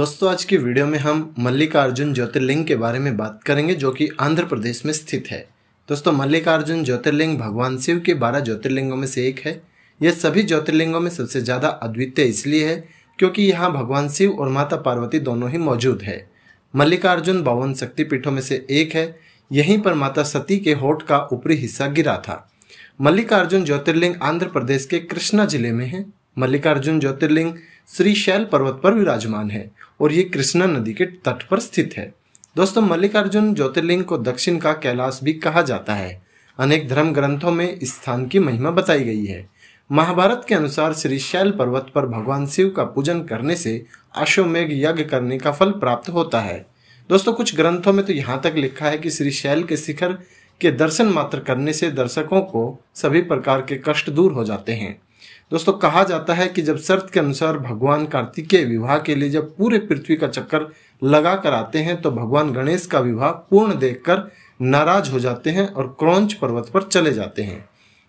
दोस्तों आज की वीडियो में हम मल्लिकार्जुन ज्योतिर्लिंग के बारे में बात करेंगे जो कि आंध्र प्रदेश में स्थित है दोस्तों मल्लिकार्जुन ज्योतिर्लिंग भगवान शिव के बारह ज्योतिर्लिंगों में से एक है यह सभी ज्योतिर्लिंगों में सबसे ज़्यादा अद्वितीय इसलिए है क्योंकि यहाँ भगवान शिव और माता पार्वती दोनों ही मौजूद है मल्लिकार्जुन बावन शक्तिपीठों में से एक है यहीं पर माता सती के होठ का ऊपरी हिस्सा गिरा था मल्लिकार्जुन ज्योतिर्लिंग आंध्र प्रदेश के कृष्णा जिले में है मल्लिकार्जुन ज्योतिर्लिंग श्री शैल पर्वत पर विराजमान है और ये कृष्णा नदी के तट पर स्थित है दोस्तों मल्लिकार्जुन ज्योतिर्लिंग को दक्षिण का कैलाश भी कहा जाता है अनेक धर्म ग्रंथों में इस स्थान की महिमा बताई गई है महाभारत के अनुसार श्री शैल पर्वत पर भगवान शिव का पूजन करने से अश्वमेघ यज्ञ करने का फल प्राप्त होता है दोस्तों कुछ ग्रंथों में तो यहाँ तक लिखा है कि श्री शैल के शिखर के दर्शन मात्र करने से दर्शकों को सभी प्रकार के कष्ट दूर हो जाते हैं दोस्तों कहा जाता है कि जब शर्त के अनुसार भगवान कार्तिकेय विवाह के लिए जब पूरे पृथ्वी का चक्कर लगा कर आते हैं तो भगवान गणेश का विवाह पूर्ण देखकर नाराज हो जाते हैं और क्रौंच पर्वत पर चले जाते हैं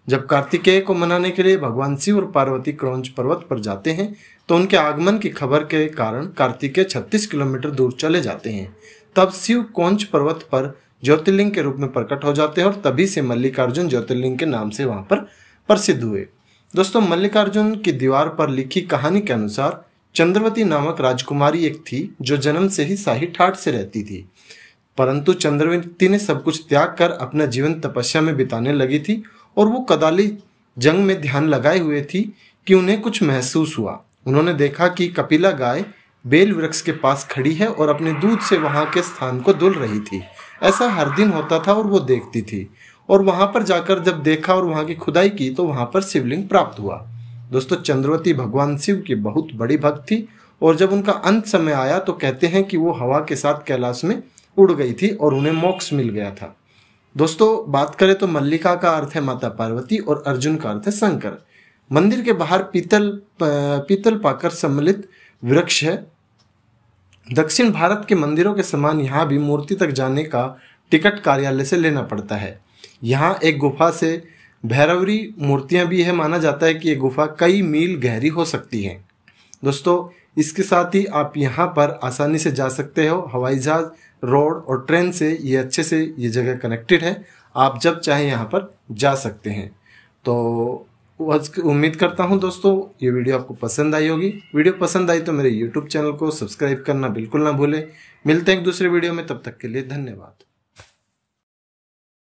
जब कार्तिकेय को मनाने के लिए भगवान शिव और पार्वती क्रौंच पर्वत पर जाते हैं तो उनके आगमन की खबर के कारण कार्तिकेय 36 किलोमीटर दूर चले जाते हैं तब शिव कौंच पर्वत पर ज्योतिर्लिंग के रूप में प्रकट हो जाते हैं और तभी से मल्लिकार्जुन ज्योतिर्लिंग के नाम से वहां पर प्रसिद्ध हुए दोस्तों मल्लिकार्जुन की दीवार पर लिखी कहानी के अनुसार चंद्रवती नामक राजकुमारी एक थी जो जन्म से ही शाही ठाट से रहती थी परंतु चंद्रवती ने सब कुछ त्याग कर अपना जीवन तपस्या में बिताने लगी थी और वो कदाली जंग में ध्यान लगाए हुए थी कि उन्हें कुछ महसूस हुआ उन्होंने देखा कि कपिला गाय बेल वृक्ष के पास खड़ी है और अपने दूध से वहां के स्थान को धुल रही थी ऐसा हर दिन होता था और वो देखती थी और वहां पर जाकर जब देखा और वहां की खुदाई की तो वहां पर शिवलिंग प्राप्त हुआ दोस्तों चंद्रवती भगवान शिव की बहुत बड़ी भक्त थी और जब उनका अंत समय आया तो कहते हैं कि वो हवा के साथ कैलाश में उड़ गई थी और उन्हें मोक्ष मिल गया था दोस्तों बात करें तो मल्लिका का अर्थ है माता पार्वती और अर्जुन का अर्थ है शंकर मंदिर के बाहर पीतल पीतल पाकर सम्मिलित वृक्ष है दक्षिण भारत के मंदिरों के समान यहाँ भी मूर्ति तक जाने का टिकट कार्यालय से लेना पड़ता है यहाँ एक गुफा से भैरवरी मूर्तियाँ भी है माना जाता है कि ये गुफा कई मील गहरी हो सकती हैं दोस्तों इसके साथ ही आप यहाँ पर आसानी से जा सकते हो हवाई जहाज रोड और ट्रेन से ये अच्छे से ये जगह कनेक्टेड है आप जब चाहे यहाँ पर जा सकते हैं तो उम्मीद करता हूँ दोस्तों ये वीडियो आपको पसंद आई होगी वीडियो पसंद आई तो मेरे यूट्यूब चैनल को सब्सक्राइब करना बिल्कुल ना भूलें मिलते हैं एक दूसरे वीडियो में तब तक के लिए धन्यवाद